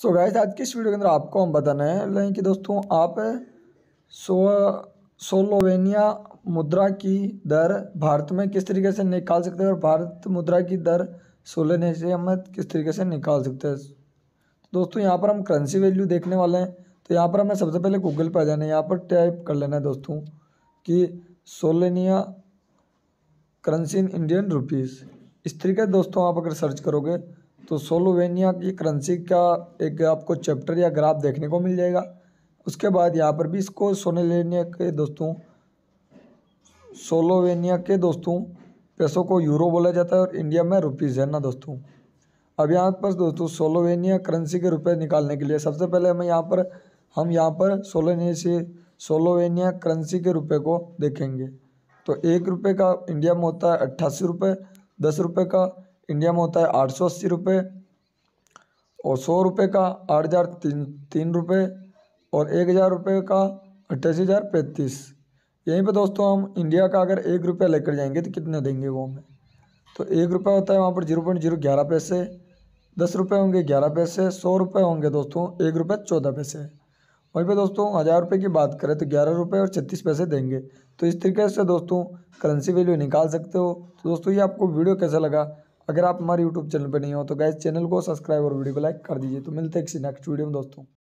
so guys आज की इस वीडियो के अंदर आपको हम बताना है कि दोस्तों आप सो सोलोवेनिया मुद्रा की दर भारत में किस तरीके से निकाल सकते हैं और भारत मुद्रा की दर से में किस तरीके से निकाल सकते हैं तो दोस्तों यहाँ पर हम करेंसी वैल्यू देखने वाले हैं तो यहाँ पर हमें सबसे पहले गूगल पर आ जाना है यहाँ पर टाइप कर लेना है दोस्तों कि सोलेनिया करेंसी इन इंडियन रुपीज़ इस तरीके दोस्तों आप अगर सर्च करोगे तो सोलोवेनिया की करेंसी का एक आपको चैप्टर या ग्राफ देखने को मिल जाएगा उसके बाद यहाँ पर भी इसको सोलोवेनिया के दोस्तों सोलोवेनिया के दोस्तों पैसों को यूरो बोला जाता है और इंडिया में रुपीज़ है ना दोस्तों अब यहाँ पर दोस्तों सोलोवेनिया करेंसी के रुपए निकालने के लिए सबसे पहले हमें यहाँ पर हम यहाँ पर सोलोनिया से सोलोवेनिया करेंसी के रुपए को देखेंगे तो एक रुपये का इंडिया में होता है अट्ठासी रुपये दस रुपये का इंडिया में होता है आठ सौ अस्सी रुपये और सौ रुपये का आठ हज़ार तीन तीन रुपये और एक हज़ार रुपये का अट्ठासी हज़ार पैंतीस यहीं पे दोस्तों हम इंडिया का अगर एक रुपया लेकर जाएंगे तो कितना देंगे वो हमें तो एक रुपया होता है वहाँ पर जीरो पॉइंट जीरो ग्यारह पैसे दस रुपये होंगे ग्यारह पैसे सौ रुपये होंगे दोस्तों एक रुपये चौदह पैसे वहीं पे दोस्तों हज़ार रुपये की बात करें तो ग्यारह रुपये और छत्तीस पैसे देंगे तो इस तरीके से दोस्तों करेंसी वैल्यू निकाल सकते हो तो दोस्तों ये आपको वीडियो कैसा लगा अगर आप हमारे यूट्यूब चैनल पर नहीं हो तो गैस चैनल को सब्सक्राइब और वीडियो को लाइक कर दीजिए तो मिलते हैं किसी नेक्स्ट वीडियो में दोस्तों